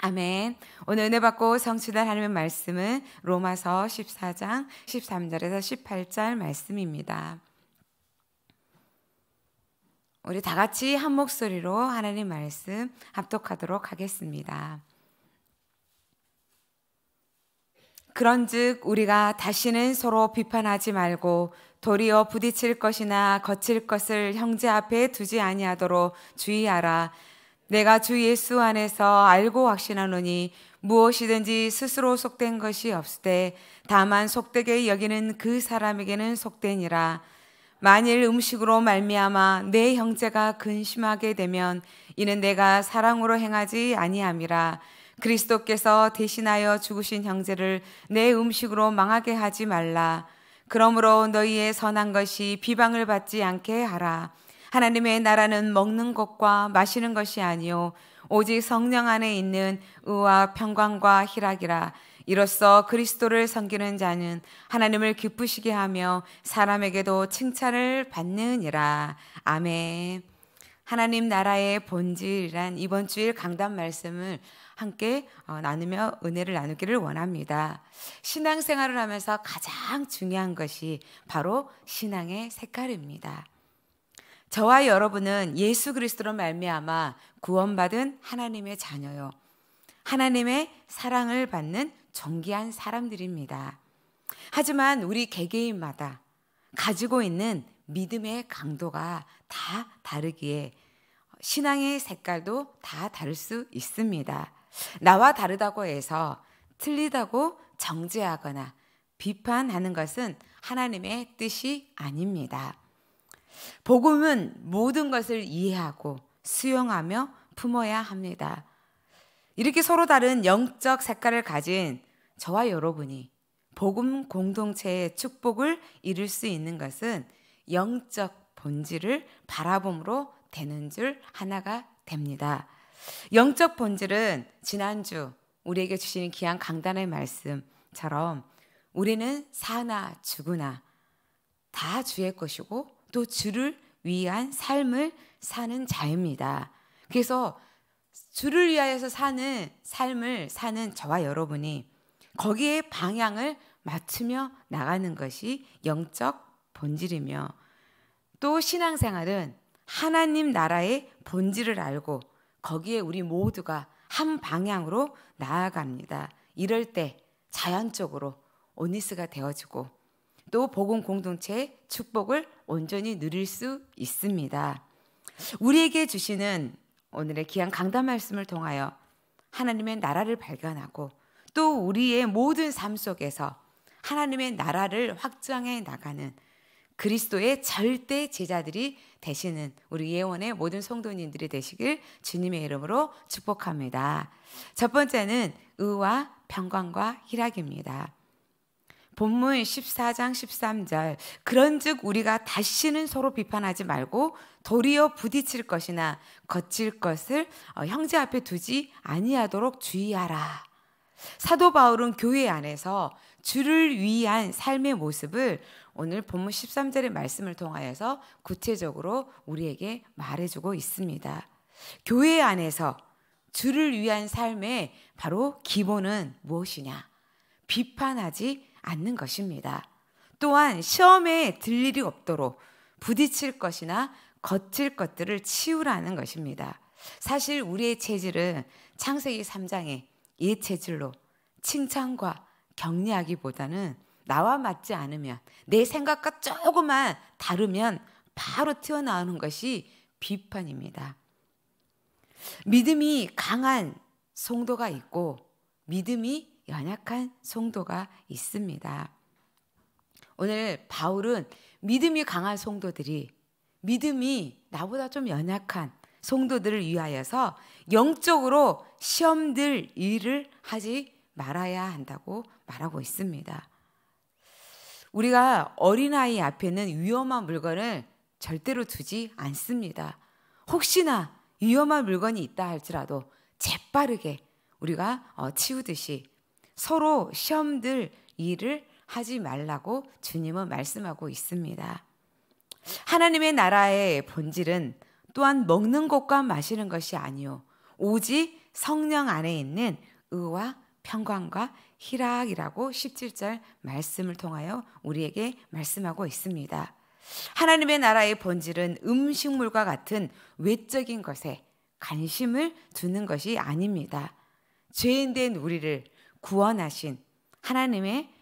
아멘. 오늘 은혜 받고 성취될 하나님의 말씀은 로마서 14장 13절에서 18절 말씀입니다. 우리 다 같이 한 목소리로 하나님 말씀 합독하도록 하겠습니다. 그런즉 우리가 다시는 서로 비판하지 말고 도리어 부딪힐 것이나 거칠 것을 형제 앞에 두지 아니하도록 주의하라. 내가 주 예수 안에서 알고 확신하노니 무엇이든지 스스로 속된 것이 없으되 다만 속되게 여기는 그 사람에게는 속되니라. 만일 음식으로 말미암아 내 형제가 근심하게 되면 이는 내가 사랑으로 행하지 아니함이라. 그리스도께서 대신하여 죽으신 형제를 내 음식으로 망하게 하지 말라. 그러므로 너희의 선한 것이 비방을 받지 않게 하라. 하나님의 나라는 먹는 것과 마시는 것이 아니요 오직 성령 안에 있는 의와 평강과 희락이라 이로써 그리스도를 섬기는 자는 하나님을 기쁘시게 하며 사람에게도 칭찬을 받느니라. 아멘. 하나님 나라의 본질이란 이번 주일 강단 말씀을 함께 어, 나누며 은혜를 나누기를 원합니다. 신앙생활을 하면서 가장 중요한 것이 바로 신앙의 색깔입니다. 저와 여러분은 예수 그리스도로 말미암아 구원받은 하나님의 자녀요. 하나님의 사랑을 받는 정기한 사람들입니다. 하지만 우리 개개인마다 가지고 있는 믿음의 강도가 다 다르기에 신앙의 색깔도 다 다를 수 있습니다. 나와 다르다고 해서 틀리다고 정죄하거나 비판하는 것은 하나님의 뜻이 아닙니다. 복음은 모든 것을 이해하고 수용하며 품어야 합니다. 이렇게 서로 다른 영적 색깔을 가진 저와 여러분이 복음 공동체의 축복을 이룰 수 있는 것은 영적 본질을 바라봄으로 되는 줄 하나가 됩니다. 영적 본질은 지난주 우리에게 주시는 귀한 강단의 말씀처럼 우리는 사나 죽으나 다 주의 것이고 또 주를 위한 삶을 사는 자입니다. 그래서 주를 위하여서 사는 삶을 사는 저와 여러분이 거기에 방향을 맞추며 나가는 것이 영적 본질이며 또 신앙생활은 하나님 나라의 본질을 알고 거기에 우리 모두가 한 방향으로 나아갑니다. 이럴 때 자연적으로 오니스가 되어지고 또 복음 공동체의 축복을 온전히 누릴 수 있습니다. 우리에게 주시는 오늘의 귀한 강단 말씀을 통하여 하나님의 나라를 발견하고 또 우리의 모든 삶 속에서 하나님의 나라를 확장해 나가는 그리스도의 절대 제자들이 되시는 우리 예원의 모든 성도님들이 되시길 주님의 이름으로 축복합니다. 첫 번째는 의와 평강과 희락입니다. 본문 14장 13절 그런즉 우리가 다시는 서로 비판하지 말고 도리어 부딪힐 것이나 거칠 것을 어, 형제 앞에 두지 아니하도록 주의하라. 사도 바울은 교회 안에서 주를 위한 삶의 모습을 오늘 본문 13절의 말씀을 통하여서 구체적으로 우리에게 말해주고 있습니다. 교회 안에서 주를 위한 삶의 바로 기본은 무엇이냐? 비판하지 않는 것입니다. 또한 시험에 들 일이 없도록 부딪힐 것이나 거칠 것들을 치우라는 것입니다. 사실 우리의 체질은 창세기 3장에 옛 체질로 칭찬과 격려하기보다는 나와 맞지 않으면 내 생각과 조금만 다르면 바로 튀어나오는 것이 비판입니다. 믿음이 강한 성도가 있고 믿음이 연약한 송도가 있습니다. 오늘 바울은 믿음이 강한 송도들이 믿음이 나보다 좀 연약한 송도들을 위하여서 영적으로 시험들 일을 하지 말아야 한다고 말하고 있습니다. 우리가 어린아이 앞에는 위험한 물건을 절대로 두지 않습니다. 혹시나 위험한 물건이 있다 할지라도 재빠르게 우리가 어, 치우듯이 서로 시험들 일을 하지 말라고 주님은 말씀하고 있습니다. 하나님의 나라의 본질은 또한 먹는 것과 마시는 것이 아니요 오직 성령 안에 있는 의와 평강과 희락이라고 17절 말씀을 통하여 우리에게 말씀하고 있습니다. 하나님의 나라의 본질은 음식물과 같은 외적인 것에 관심을 두는 것이 아닙니다. 죄인 된 우리를 구원하신 하나님의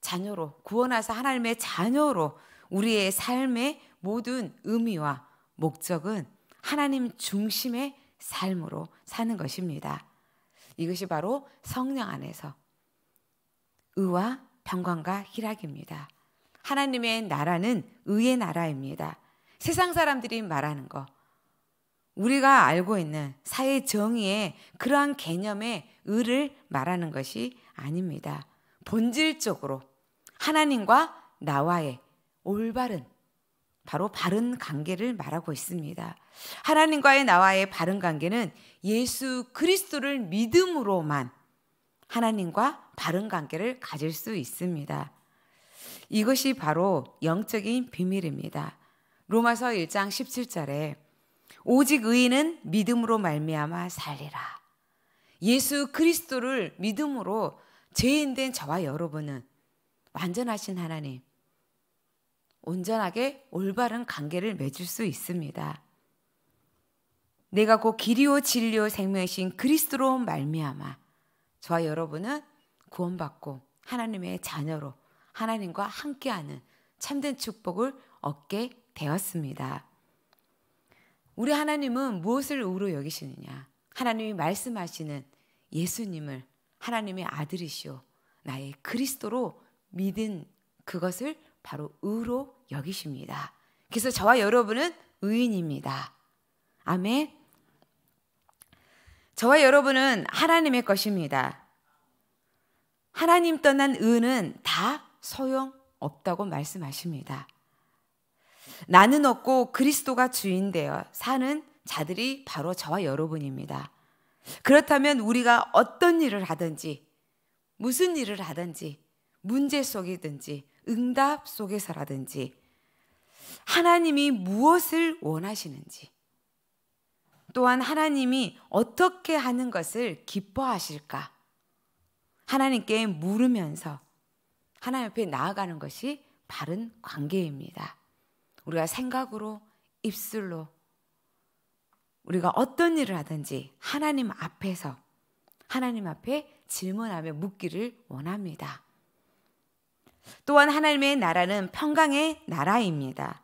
자녀로 구원하사 하나님의 자녀로 우리의 삶의 모든 의미와 목적은 하나님 중심의 삶으로 사는 것입니다. 이것이 바로 성령 안에서 의와 평강과 희락입니다. 하나님의 나라는 의의 나라입니다. 세상 사람들이 말하는 것, 우리가 알고 있는 사회 정의의 그러한 개념의 을을 말하는 것이 아닙니다. 본질적으로 하나님과 나와의 올바른 바로 바른 관계를 말하고 있습니다. 하나님과의 나와의 바른 관계는 예수 그리스도를 믿음으로만 하나님과 바른 관계를 가질 수 있습니다. 이것이 바로 영적인 비밀입니다. 로마서 1장 17절에 오직 의인은 믿음으로 말미암아 살리라. 예수 그리스도를 믿음으로 죄인된 저와 여러분은 완전하신 하나님, 온전하게 올바른 관계를 맺을 수 있습니다. 내가 곧 길이요 진리요 생명이신 그리스도로 말미암아 저와 여러분은 구원받고 하나님의 자녀로 하나님과 함께하는 참된 축복을 얻게 되었습니다. 우리 하나님은 무엇을 의로 여기시느냐? 하나님이 말씀하시는 예수님을 하나님의 아들이시오 나의 그리스도로 믿은 그것을 바로 의로 여기십니다. 그래서 저와 여러분은 의인입니다. 아멘. 저와 여러분은 하나님의 것입니다. 하나님 떠난 의는 다 소용 없다고 말씀하십니다. 나는 없고 그리스도가 주인 되어 사는 자들이 바로 저와 여러분입니다. 그렇다면 우리가 어떤 일을 하든지 무슨 일을 하든지 문제 속이든지 응답 속에서라든지 하나님이 무엇을 원하시는지 또한 하나님이 어떻게 하는 것을 기뻐하실까 하나님께 물으면서 하나님 옆에 나아가는 것이 바른 관계입니다. 우리가 생각으로 입술로 우리가 어떤 일을 하든지 하나님 앞에서 하나님 앞에 질문하며 묻기를 원합니다. 또한 하나님의 나라는 평강의 나라입니다.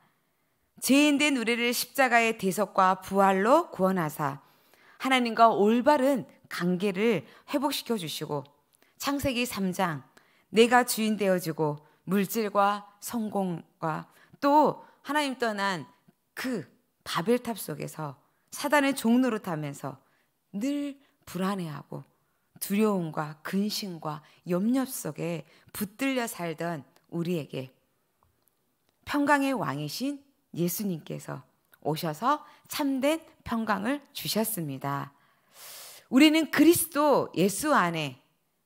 죄인된 우리를 십자가의 대속과 부활로 구원하사 하나님과 올바른 관계를 회복시켜 주시고 창세기 3장 내가 주인 되어 주고 물질과 성공과 또 하나님 떠난 그 바벨탑 속에서 사단의 종로로 타면서 늘 불안해하고 두려움과 근심과 염려 속에 붙들려 살던 우리에게 평강의 왕이신 예수님께서 오셔서 참된 평강을 주셨습니다. 우리는 그리스도 예수 안에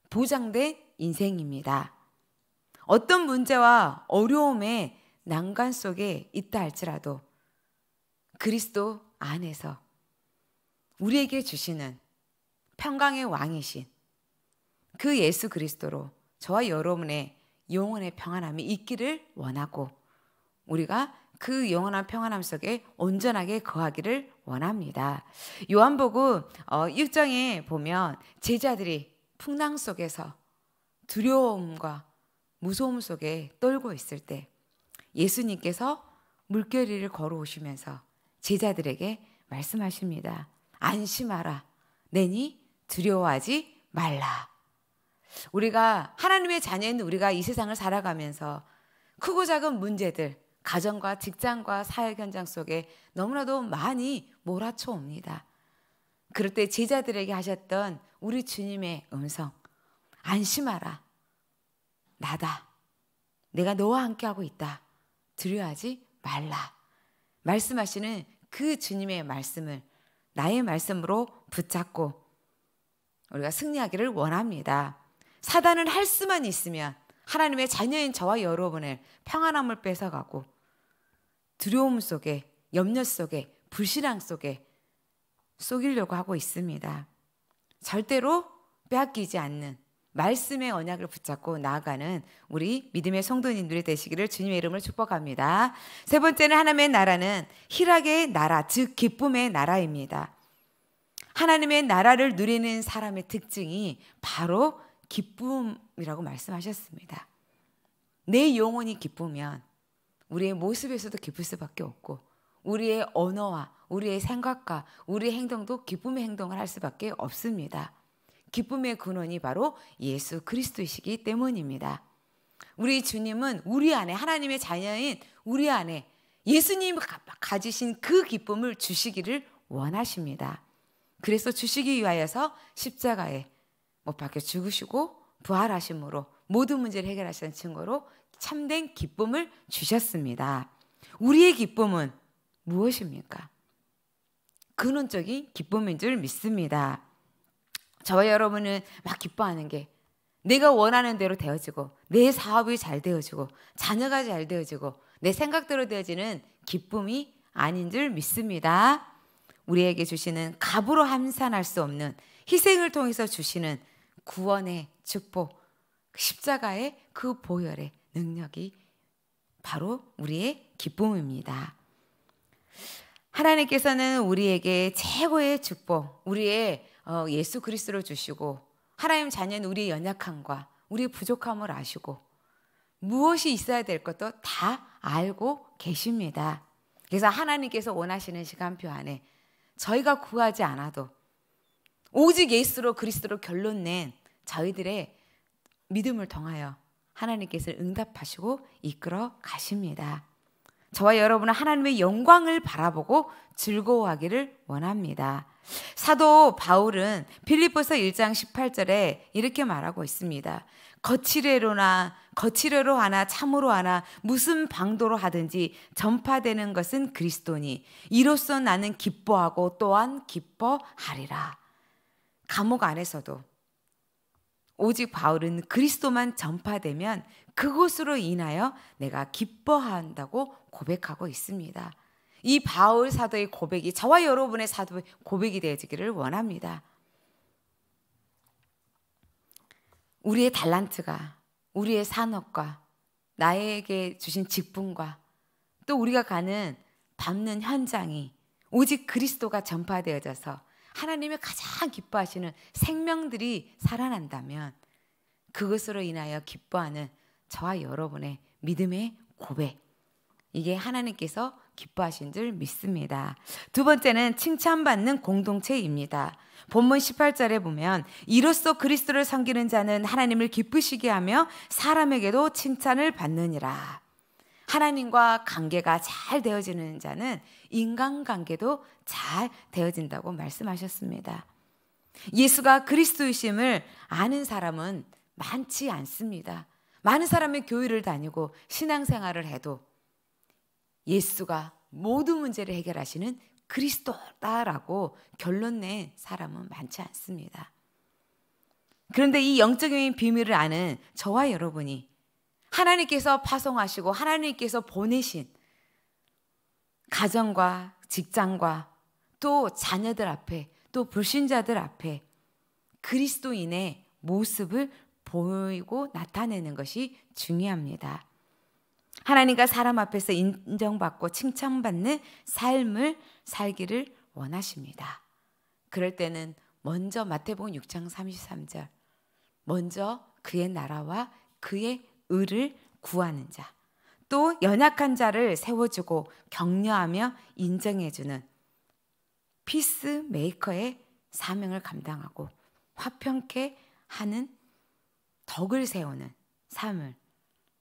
보장된 인생입니다. 어떤 문제와 어려움에 난관 속에 있다 할지라도 그리스도 안에서 우리에게 주시는 평강의 왕이신 그 예수 그리스도로 저와 여러분의 영혼의 평안함이 있기를 원하고 우리가 그 영원한 평안함 속에 온전하게 거하기를 원합니다. 요한복음 1장에 어, 보면 제자들이 풍랑 속에서 두려움과 무서움 속에 떨고 있을 때 예수님께서 물결이를 걸어오시면서 제자들에게 말씀하십니다. 안심하라. 내니 두려워하지 말라. 우리가 하나님의 자녀인 우리가 이 세상을 살아가면서 크고 작은 문제들, 가정과 직장과 사회 현장 속에 너무나도 많이 몰아쳐 옵니다. 그럴 때 제자들에게 하셨던 우리 주님의 음성. 안심하라. 나다. 내가 너와 함께하고 있다. 두려워하지 말라. 말씀하시는 그 주님의 말씀을 나의 말씀으로 붙잡고 우리가 승리하기를 원합니다. 사단은 할 수만 있으면 하나님의 자녀인 저와 여러분을 평안함을 뺏어가고 두려움 속에 염려 속에 불신앙 속에 속이려고 하고 있습니다. 절대로 빼앗기지 않는 말씀의 언약을 붙잡고 나아가는 우리 믿음의 성도님들이 되시기를 주님의 이름을 축복합니다. 세 번째는 하나님의 나라는 희락의 나라, 즉 기쁨의 나라입니다. 하나님의 나라를 누리는 사람의 특징이 바로 기쁨이라고 말씀하셨습니다. 내 영혼이 기쁘면 우리의 모습에서도 기쁠 수밖에 없고 우리의 언어와 우리의 생각과 우리의 행동도 기쁨의 행동을 할 수밖에 없습니다. 기쁨의 근원이 바로 예수 그리스도이시기 때문입니다. 우리 주님은 우리 안에 하나님의 자녀인 우리 안에 예수님이 가지신 그 기쁨을 주시기를 원하십니다. 그래서 주시기 위하여서 십자가에 못 박혀 죽으시고 부활하심으로 모든 문제를 해결하시는 증거로 참된 기쁨을 주셨습니다. 우리의 기쁨은 무엇입니까? 근원적인 기쁨인 줄 믿습니다. 저와 여러분은 막 기뻐하는 게 내가 원하는 대로 되어지고 내 사업이 잘 되어지고 자녀가 잘 되어지고 내 생각대로 되어지는 기쁨이 아닌 줄 믿습니다. 우리에게 주시는 값으로 함산할 수 없는 희생을 통해서 주시는 구원의 축복, 그 십자가의 그 보혈의 능력이 바로 우리의 기쁨입니다. 하나님께서는 우리에게 최고의 축복, 우리의 어, 예수 그리스도를 주시고 하나님 자녀는 우리의 연약함과 우리의 부족함을 아시고 무엇이 있어야 될 것도 다 알고 계십니다. 그래서 하나님께서 원하시는 시간표 안에 저희가 구하지 않아도 오직 예수로 그리스도로 결론낸 저희들의 믿음을 통하여 하나님께서 응답하시고 이끌어 가십니다. 저와 여러분은 하나님의 영광을 바라보고 즐거워하기를 원합니다. 사도 바울은 필리보서 1장 18절에 이렇게 말하고 있습니다. 거칠애로나 거칠애로 하나 참으로 하나 무슨 방도로 하든지 전파되는 것은 그리스도니 이로써 나는 기뻐하고 또한 기뻐하리라. 감옥 안에서도 오직 바울은 그리스도만 전파되면 그곳으로 인하여 내가 기뻐한다고 고백하고 있습니다. 이 바울 사도의 고백이 저와 여러분의 사도의 고백이 되어지기를 원합니다. 우리의 달란트가 우리의 산업과 나에게 주신 직분과 또 우리가 가는 밟는 현장이 오직 그리스도가 전파되어져서 하나님의 가장 기뻐하시는 생명들이 살아난다면 그것으로 인하여 기뻐하는 저와 여러분의 믿음의 고백 이게 하나님께서 기뻐하신 줄 믿습니다. 두 번째는 칭찬받는 공동체입니다. 본문 18절에 보면 이로써 그리스도를 섬기는 자는 하나님을 기쁘시게 하며 사람에게도 칭찬을 받느니라. 하나님과 관계가 잘 되어지는 자는 인간관계도 잘 되어진다고 말씀하셨습니다. 예수가 그리스도이심을 아는 사람은 많지 않습니다. 많은 사람이 교회를 다니고 신앙생활을 해도 예수가 모든 문제를 해결하시는 그리스도다라고 결론 낸 사람은 많지 않습니다. 그런데 이 영적인 비밀을 아는 저와 여러분이 하나님께서 파송하시고 하나님께서 보내신 가정과 직장과 또 자녀들 앞에 또 불신자들 앞에 그리스도인의 모습을 보이고 나타내는 것이 중요합니다. 하나님과 사람 앞에서 인정받고 칭찬받는 삶을 살기를 원하십니다. 그럴 때는 먼저 마태복음 6장 33절 먼저 그의 나라와 그의 의를 구하는 자. 또 연약한 자를 세워주고 격려하며 인정해주는 피스 메이커의 사명을 감당하고 화평케 하는 덕을 세우는 삶을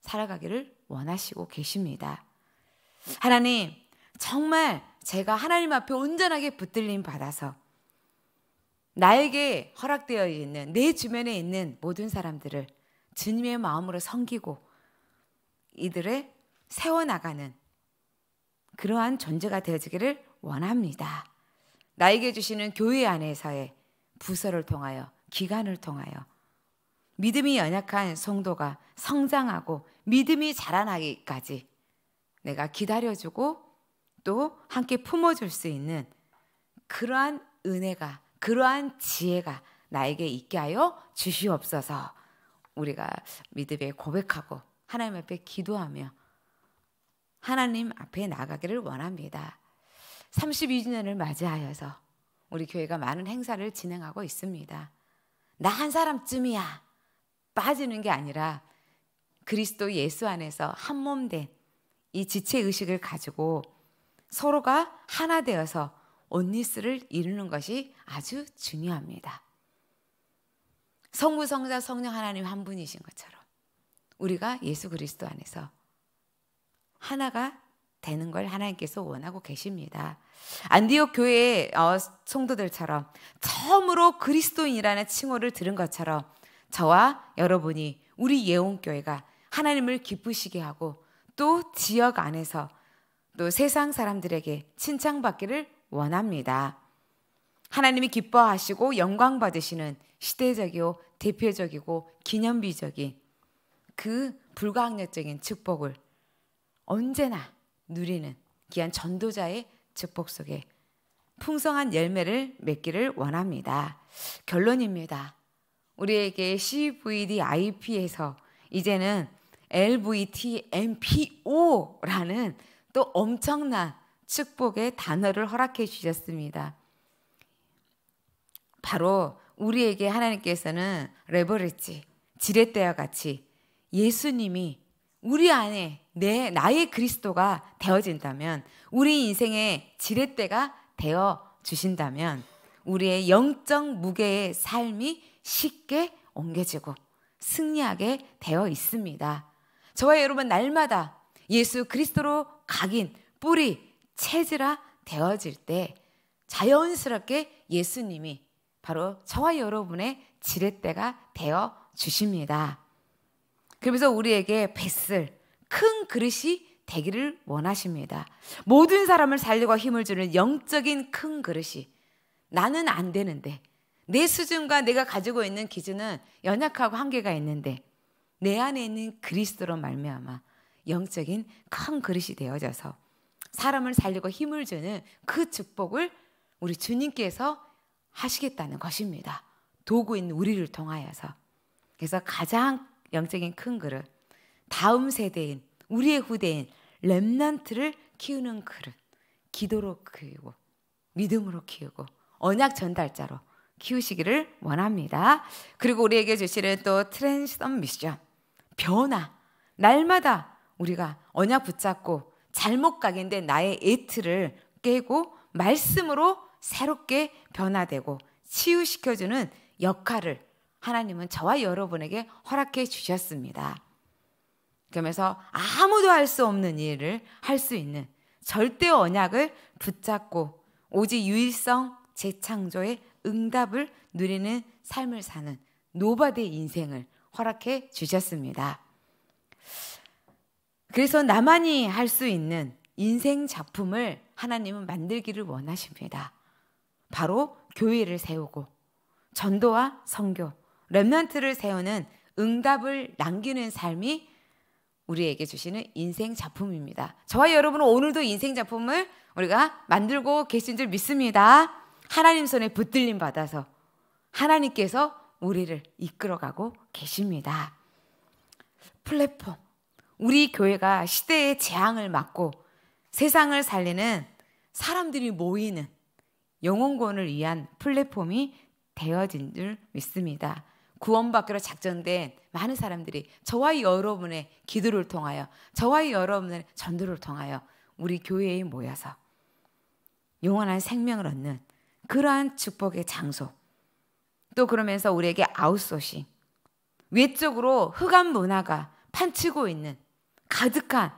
살아가기를 원하시고 계십니다. 하나님, 정말 제가 하나님 앞에 온전하게 붙들림 받아서 나에게 허락되어 있는 내 주변에 있는 모든 사람들을 주님의 마음으로 섬기고 이들을 세워나가는 그러한 존재가 되어지기를 원합니다. 나에게 주시는 교회 안에서의 부서를 통하여 기간을 통하여 믿음이 연약한 성도가 성장하고 믿음이 자라나기까지 내가 기다려주고 또 함께 품어줄 수 있는 그러한 은혜가 그러한 지혜가 나에게 있게 하여 주시옵소서 우리가 믿음에 고백하고 하나님 앞에 기도하며 하나님 앞에 나가기를 원합니다. 32주년을 맞이하여서 우리 교회가 많은 행사를 진행하고 있습니다. 나 한 사람쯤이야. 빠지는 게 아니라 그리스도 예수 안에서 한몸된 이 지체 의식을 가지고 서로가 하나 되어서 온니스를 이루는 것이 아주 중요합니다. 성부 성자 성령 하나님 한 분이신 것처럼 우리가 예수 그리스도 안에서 하나가 되는 걸 하나님께서 원하고 계십니다. 안디옥 교회의 어, 성도들처럼 처음으로 그리스도인이라는 칭호를 들은 것처럼 저와 여러분이 우리 예원교회가 하나님을 기쁘시게 하고 또 지역 안에서 또 세상 사람들에게 칭찬받기를 원합니다. 하나님이 기뻐하시고 영광 받으시는 시대적이고 대표적이고 기념비적인 그 불가항력적인 축복을 언제나 누리는 귀한 전도자의 축복 속에 풍성한 열매를 맺기를 원합니다. 결론입니다. 우리에게 CVD IP에서 이제는 LVT MPO라는 또 엄청난 축복의 단어를 허락해 주셨습니다. 바로 우리에게 하나님께서는 레버리지, 지렛대와 같이 예수님이 우리 안에 내 나의 그리스도가 되어진다면 우리 인생의 지렛대가 되어 주신다면 우리의 영적 무게의 삶이 쉽게 옮겨지고 승리하게 되어 있습니다. 저와 여러분 날마다 예수 그리스도로 각인, 뿌리, 체질화 되어질 때 자연스럽게 예수님이 바로 저와 여러분의 지렛대가 되어 주십니다. 그러면서 우리에게 뱃을 큰 그릇이 되기를 원하십니다. 모든 사람을 살리고 힘을 주는 영적인 큰 그릇이 나는 안 되는데 내 수준과 내가 가지고 있는 기준은 연약하고 한계가 있는데 내 안에 있는 그리스도로 말미암아 영적인 큰 그릇이 되어져서 사람을 살리고 힘을 주는 그 축복을 우리 주님께서 하시겠다는 것입니다. 도구인 우리를 통하여서. 그래서 가장 영적인 큰 그릇, 다음 세대인 우리의 후대인 렘넌트를 키우는 그릇, 기도로 키우고 믿음으로 키우고 언약 전달자로 키우시기를 원합니다. 그리고 우리에게 주시는 또 트랜지션 미션, 변화. 날마다 우리가 언약 붙잡고 잘못 각인데 나의 예트를 깨고 말씀으로 새롭게 변화되고 치유시켜주는 역할을 하나님은 저와 여러분에게 허락해 주셨습니다. 그러면서 아무도 할 수 없는 일을 할 수 있는 절대 언약을 붙잡고 오직 유일성 재창조의 응답을 누리는 삶을 사는 노바드의 인생을 허락해 주셨습니다. 그래서 나만이 할 수 있는 인생 작품을 하나님은 만들기를 원하십니다. 바로 교회를 세우고 전도와 선교, 렘넌트를 세우는 응답을 남기는 삶이 우리에게 주시는 인생 작품입니다. 저와 여러분은 오늘도 인생 작품을 우리가 만들고 계신 줄 믿습니다. 하나님 손에 붙들림 받아서 하나님께서 우리를 이끌어가고 계십니다. 플랫폼. 우리 교회가 시대의 재앙을 막고 세상을 살리는 사람들이 모이는 영혼권을 위한 플랫폼이 되어진 줄 믿습니다. 구원받기로 작정된 많은 사람들이 저와 여러분의 기도를 통하여 저와 여러분의 전도를 통하여 우리 교회에 모여서 영원한 생명을 얻는 그러한 축복의 장소. 또 그러면서 우리에게 아웃소싱. 외적으로 흑암 문화가 판치고 있는 가득한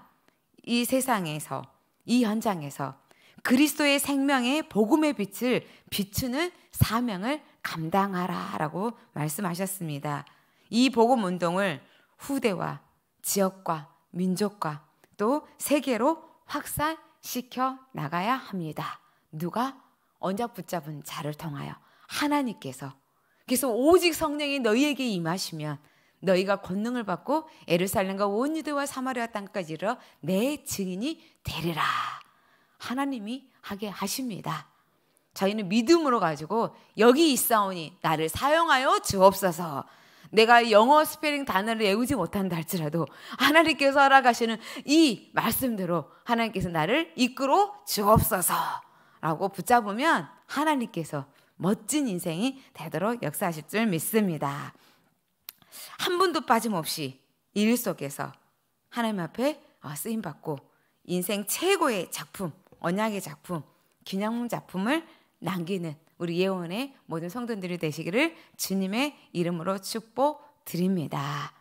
이 세상에서 이 현장에서 그리스도의 생명의 복음의 빛을 비추는 사명을 감당하라라고 말씀하셨습니다. 이 복음 운동을 후대와 지역과 민족과 또 세계로 확산시켜 나가야 합니다. 누가 언약 붙잡은 자를 통하여 하나님께서 그래서 오직 성령이 너희에게 임하시면 너희가 권능을 받고 에르살렘과 온 유대와 사마리아 땅까지 이르러 내 증인이 되리라. 하나님이 하게 하십니다. 저희는 믿음으로 가지고 여기 있사오니 나를 사용하여 주옵소서. 내가 영어 스페링 단어를 외우지 못한다 할지라도 하나님께서 허락하시는 이 말씀대로 하나님께서 나를 이끌어 주옵소서. 라고 붙잡으면 하나님께서 멋진 인생이 되도록 역사하실 줄 믿습니다. 한 분도 빠짐없이 일 속에서 하나님 앞에 어, 쓰임 받고 인생 최고의 작품, 언약의 작품, 기념 작품을 남기는 우리 예원의 모든 성도들이 되시기를 주님의 이름으로 축복드립니다.